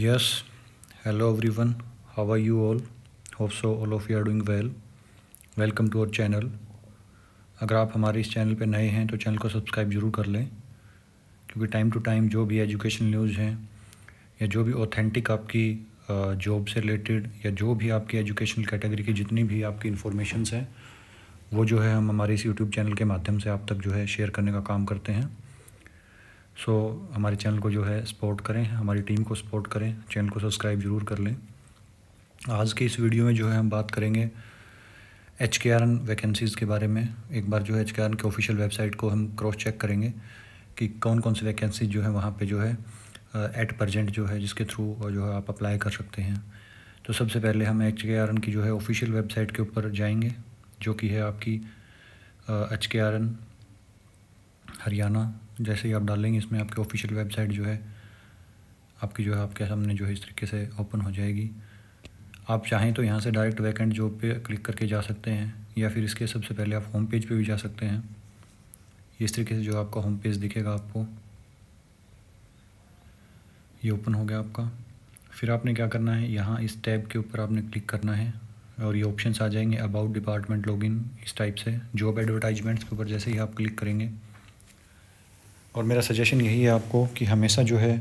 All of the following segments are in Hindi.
yes hello everyone how are you all hope so all of you are doing well welcome to our channel अगर आप हमारे इस चैनल पर नए हैं तो चैनल को सब्सक्राइब ज़रूर कर लें क्योंकि टाइम टू टाइम जो भी एजुकेशन न्यूज़ हैं या जो भी ऑथेंटिक आपकी जॉब से रिलेटेड या जो भी आपकी एजुकेशनल कैटेगरी की जितनी भी आपकी इन्फॉर्मेशंस हैं वो जो है हम हमारे इस यूट्यूब चैनल के माध्यम से आप तक जो है शेयर करने का काम करते हैं सो हमारे चैनल को जो है सपोर्ट करें हमारी टीम को सपोर्ट करें चैनल को सब्सक्राइब ज़रूर कर लें आज के इस वीडियो में जो है हम बात करेंगे H K R N vacancies के बारे में एक बार जो है एच के आर एन के ऑफिशियल वेबसाइट को हम क्रॉस चेक करेंगे कि कौन कौन सी वैकेंसी जो है वहाँ पे जो है एट प्रजेंट जो है जिसके थ्रू जो है आप अप्लाई कर सकते हैं तो सबसे पहले हम एच के आर एन की जो है ऑफिशियल वेबसाइट के ऊपर जाएंगे जो कि है आपकी H K R N Haryana जैसे ही आप डालेंगे इसमें आपकी ऑफिशियल वेबसाइट जो है आपकी जो है आपके सामने जो है इस तरीके से ओपन हो जाएगी आप चाहें तो यहाँ से डायरेक्ट वैकेंट जॉब पे क्लिक करके जा सकते हैं या फिर इसके सबसे पहले आप होम पेज पे भी जा सकते हैं इस तरीके से जो आपका होम पेज दिखेगा आपको ये ओपन हो गया आपका फिर आपने क्या करना है यहाँ इस टैब के ऊपर आपने क्लिक करना है और ये ऑप्शंस आ जाएंगे अबाउट डिपार्टमेंट लॉगिन इस टाइप से जॉब एडवर्टाइजमेंट्स के ऊपर जैसे ही आप क्लिक करेंगे और मेरा सजेशन यही है आपको कि हमेशा जो है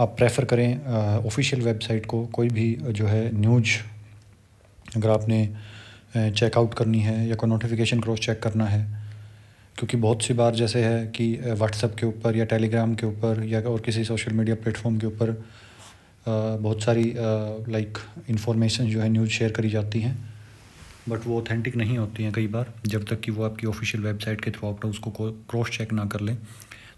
आप प्रेफर करें ऑफिशियल वेबसाइट को कोई भी जो है न्यूज अगर आपने चेकआउट करनी है या कोई नोटिफिकेशन क्रॉस चेक करना है क्योंकि बहुत सी बार जैसे है कि व्हाट्सएप के ऊपर या टेलीग्राम के ऊपर या और किसी सोशल मीडिया प्लेटफॉर्म के ऊपर बहुत सारी लाइक इन्फॉर्मेशन जो है न्यूज़ शेयर करी जाती हैं बट वो ऑथेंटिक नहीं होती हैं कई बार जब तक कि वो आपकी ऑफिशियल वेबसाइट के थ्रू आप उसको क्रॉस चेक ना कर लें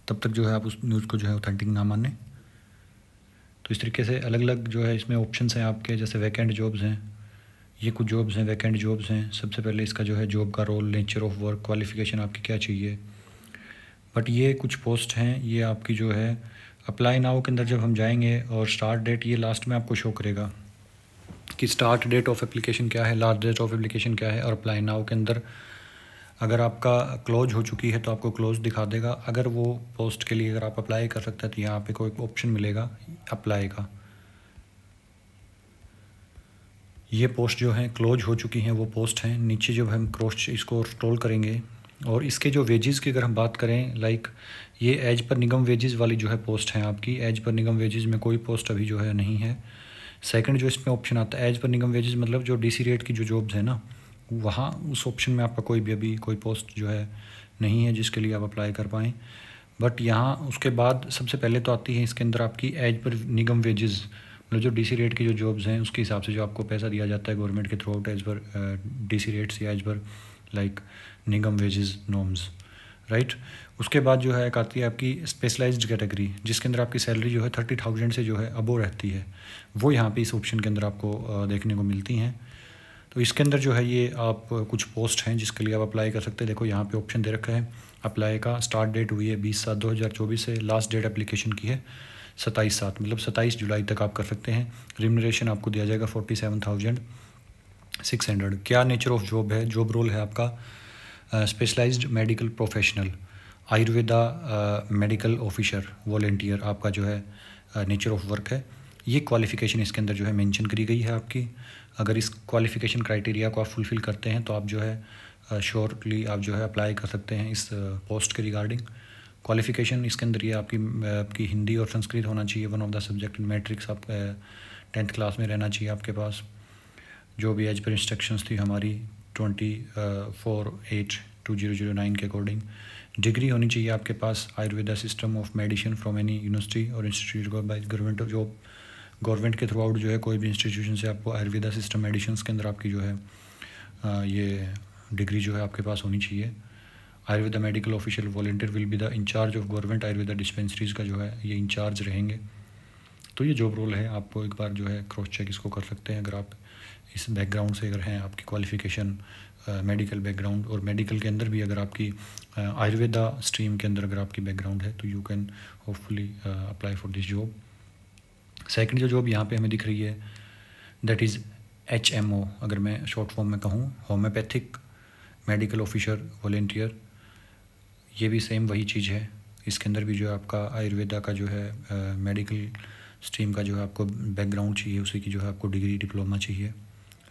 तब तक जो है आप उस न्यूज़ को जो है ऑथेंटिक ना माने तो इस तरीके से अलग अलग जो है इसमें ऑप्शन हैं आपके जैसे वैकेंट जॉब्स हैं ये कुछ जॉब्स हैं वैकेंट जॉब्स हैं सबसे पहले इसका जो है जॉब का role nature of work qualification आपकी क्या चाहिए बट ये कुछ पोस्ट हैं ये आपकी जो है अप्लाई नाउ के अंदर जब हम जाएंगे और स्टार्ट डेट ये लास्ट में आपको शो करेगा कि स्टार्ट डेट ऑफ एप्लीकेशन क्या है लास्ट डेट ऑफ एप्लीकेशन क्या है और अप्लाई नाउ के अंदर अगर आपका क्लोज हो चुकी है तो आपको क्लोज दिखा देगा अगर वो पोस्ट के लिए अगर आप अप्लाई कर सकते हैं तो यहाँ पे कोई ऑप्शन मिलेगा अप्लाई का ये पोस्ट जो हैं क्लोज हो चुकी हैं वो पोस्ट हैं नीचे जो हम क्रॉस इसको स्ट्रोल करेंगे और इसके जो वेजेस की अगर हम बात करें लाइक ये एज पर निगम वेजेस वाली जो है पोस्ट हैं आपकी एज पर निगम वेजेस में कोई पोस्ट अभी जो है नहीं है सेकंड जो इसमें ऑप्शन आता है एज पर निगम वेजेस मतलब जो डीसी रेट की जो जॉब्स हैं ना वहाँ उस ऑप्शन में आपका कोई भी अभी कोई पोस्ट जो है नहीं है जिसके लिए आप अप्लाई कर पाएँ बट यहाँ उसके बाद सबसे पहले तो आती है इसके अंदर आपकी एज पर निगम वेजेस मतलब जो डीसी रेट की जो जॉब्स हैं उसके हिसाब से जो आपको पैसा दिया जाता है गवर्नमेंट के throughout as per DC rates या एज पर लाइक निगम वेजेस नॉम्स राइट उसके बाद जो है एक आती है आपकी स्पेशलाइज्ड कैटेगरी जिसके अंदर आपकी सैलरी जो है थर्टी थाउजेंड से जो है अबो रहती है वो यहाँ पर इस ऑप्शन के अंदर आपको देखने को मिलती हैं तो इसके अंदर जो है ये आप कुछ पोस्ट हैं जिसके लिए आप अप्लाई कर सकते हैं देखो यहाँ पे ऑप्शन दे रखा है अप्लाई का स्टार्ट डेट हुई है बीस सात दो हज़ार चौबीस से लास्ट डेट अप्लीकेशन की है सत्ताईस सात मतलब सत्ताईस जुलाई तक आप कर सकते हैं रिमनरेशन आपको दिया जाएगा forty seven thousand six hundred क्या नेचर ऑफ जॉब है जॉब रोल है आपका specialised medical professional Ayurveda medical officer volunteer आपका जो है नेचर ऑफ वर्क है ये क्वालिफ़िकेशन इसके अंदर जो है मेंशन करी गई है आपकी अगर इस क्वालिफ़िकेशन क्राइटेरिया को आप फुलफ़िल करते हैं तो आप जो है श्योरली आप जो है अप्लाई कर सकते हैं इस पोस्ट के रिगार्डिंग क्वालिफ़िकेशन इसके अंदर ये आपकी आपकी हिंदी और संस्कृत होना चाहिए one of the subject matrix आप टेंथ क्लास में रहना चाहिए आपके पास जो भी एज पर इंस्ट्रक्शंस थी हमारी twenty four eight two zero zero nine के अकॉर्डिंग डिग्री होनी चाहिए आपके पास Ayurveda system of medicine from any university और institute by government of job government के थ्रू आउट जो है कोई भी इंस्टीट्यूशन से आपको आयुर्वेदा सिस्टम एडिशन के अंदर आपकी जो है आ, ये डिग्री जो है आपके पास होनी चाहिए Ayurveda medical official volunteer will be the in charge of government Ayurveda dispensaries का जो है ये इंचार्ज रहेंगे तो ये जॉब रोल है आपको एक बार जो है क्रॉस चेक इसको कर सकते हैं अगर आप इस बैकग्राउंड से अगर हैं आपकी क्वालिफिकेशन मेडिकल बैकग्राउंड और मेडिकल के अंदर भी अगर आपकी आयुर्वेदा स्ट्रीम के अंदर अगर आपकी बैकग्राउंड है तो you can hopefully apply for this job second जो जॉब यहाँ पे हमें दिख रही है that is H M O अगर मैं शॉर्ट फॉर्म में कहूँ होम्योपैथिक मेडिकल ऑफिसर वॉल्टियर ये भी सेम वही चीज़ है इसके अंदर भी जो है आपका आयुर्वेदा का जो है मेडिकल स्ट्रीम का जो है आपको बैकग्राउंड चाहिए उसी की जो है आपको डिग्री डिप्लोमा चाहिए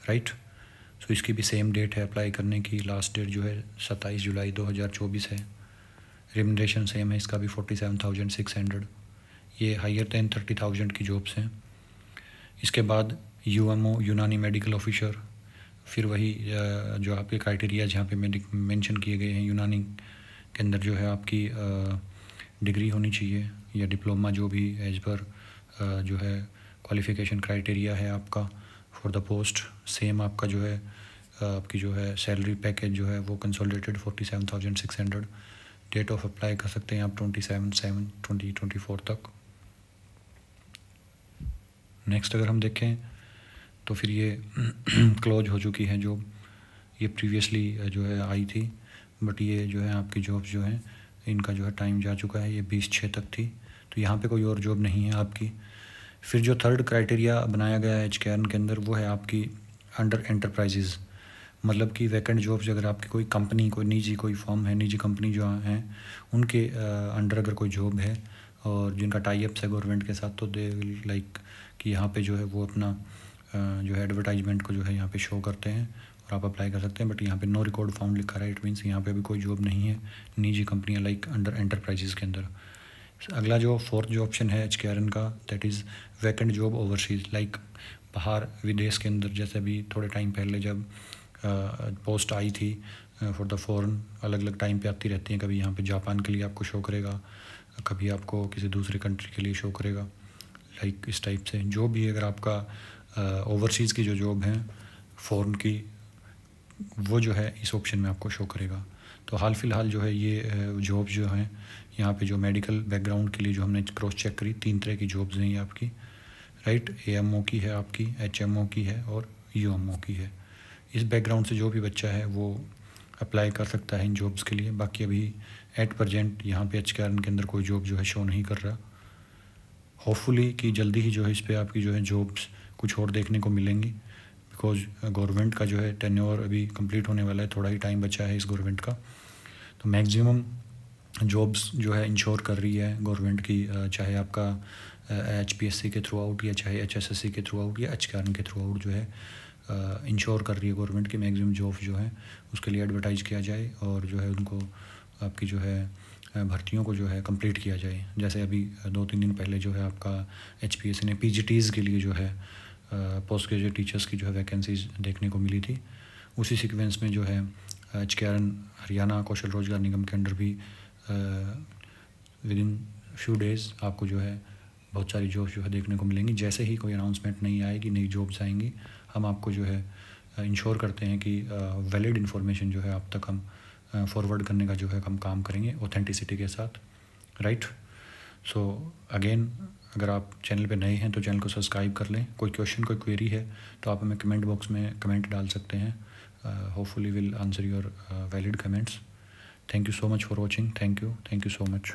राइट सो so, इसकी भी सेम डेट है अप्लाई करने की लास्ट डेट जो है सत्ताईस जुलाई 2024 है रिमनरेशन सेम है इसका भी forty seven thousand six hundred ये हायर दैन थर्टी थाउजेंड की जॉब्स हैं इसके बाद यू एम ओ यूनानी मेडिकल ऑफिसर फिर वही जो आपके क्राइटेरिया जहाँ पे मेंशन किए गए हैं यूनानी के अंदर जो है आपकी डिग्री होनी चाहिए या डिप्लोमा जो भी एज पर जो है क्वालिफिकेशन क्राइटेरिया है आपका फॉर द पोस्ट सेम आपका जो है आपकी जो है सैलरी पैकेज जो है वो consolidated forty seven thousand six hundred date of apply कर सकते हैं आप twenty seven seven twenty twenty four तक नेक्स्ट अगर हम देखें तो फिर ये क्लोज हो चुकी है जॉब ये प्रीवियसली जो है आई थी बट ये जो है आपकी जॉब जो हैं इनका जो है टाइम जा चुका है ये बीस छः तक थी तो यहाँ पे कोई और जॉब नहीं है आपकी फिर जो थर्ड क्राइटेरिया बनाया गया है एच के के अंदर वो है आपकी अंडर एंटरप्राइजेज़ मतलब कि वैकेंट जॉब्स अगर आपकी कोई कंपनी कोई निजी कोई फॉर्म है निजी कंपनी जो हैं उनके अंडर अगर कोई जॉब है और जिनका अप्स है गवर्नमेंट के साथ तो दे लाइक कि यहाँ पे जो है वो अपना जो है एडवर्टाइजमेंट को जो है यहाँ पे शो करते हैं और आप अप्लाई कर सकते हैं बट यहाँ पे नो रिकॉर्ड फाउंड लिखा रहा है इट मीन्स यहाँ पे अभी कोई जॉब नहीं है निजी कंपनियाँ लाइक अंडर एंटरप्राइजेज़ के अंदर अगला जो फोर्थ जो ऑप्शन है एच का that is vacant job overseas like बाहर विदेश के अंदर जैसे अभी थोड़े टाइम पहले जब पोस्ट आई थी फॉर द फॉरन अलग अलग टाइम पे आती रहती हैं कभी यहाँ पे जापान के लिए आपको शो करेगा कभी आपको किसी दूसरे कंट्री के लिए शो करेगा लाइक इस टाइप से जो भी अगर आपका ओवरसीज़ की जो जॉब है फ़ॉरन की वो जो है इस ऑप्शन में आपको शो करेगा तो हाल फिलहाल जो है ये जॉब जो हैं यहाँ पे जो मेडिकल बैकग्राउंड के लिए जो हमने क्रॉस चेक करी तीन तरह की जॉब्स हैं ये आपकी राइट ए की है आपकी एच की है और यू की है इस बैकग्राउंड से जो भी बच्चा है वो अप्लाई कर सकता है इन जॉब्स के लिए बाकी अभी एट प्रजेंट यहाँ पे एच के अंदर कोई जॉब जो है शो नहीं कर रहा होपफुली कि जल्दी ही जो है इस पर आपकी जो है जॉब्स कुछ और देखने को मिलेंगी बिकॉज गवर्नमेंट uh, का जो है टेन्योर अभी कंप्लीट होने वाला है थोड़ा ही टाइम बचा है इस गवर्नमेंट का तो मैक्सिमम जॉब्स जो है इंश्योर कर रही है गवर्नमेंट की uh, चाहे आपका एच पी एस सी के थ्रू आउट या चाहे एच एस एस सी के थ्रू आउट या एच के आर के थ्रू आउट जो है इंश्योर uh, कर रही है गवर्नमेंट की मैक्सिमम जॉब जो है उसके लिए एडवर्टाइज़ किया जाए और जो है उनको आपकी जो है भर्तियों को जो है कंप्लीट किया जाए जैसे अभी दो तीन दिन पहले जो है आपका एच पी एस ने पी जी टीज़ के लिए जो है पोस्ट ग्रेजुएट टीचर्स की जो है वैकेंसीज देखने को मिली थी उसी सीक्वेंस में जो है एच के हरियाणा कौशल रोजगार निगम के अंडर भी विद इन फ्यू डेज़ आपको जो है बहुत सारी जॉब्स जो है देखने को मिलेंगी जैसे ही कोई अनाउंसमेंट नहीं आएगी नई जॉब्स आएंगी हम आपको जो है इंश्योर करते हैं कि वैलिड इन्फॉर्मेशन जो है आप तक हम फॉरवर्ड करने का जो है हम काम करेंगे ऑथेंटिसिटी के साथ राइट सो अगेन अगर आप चैनल पे नए हैं तो चैनल को सब्सक्राइब कर लें कोई क्वेश्चन कोई क्वेरी है तो आप हमें कमेंट बॉक्स में कमेंट डाल सकते हैं hopefully will answer your valid comments thank you so much for watching thank you thank you so much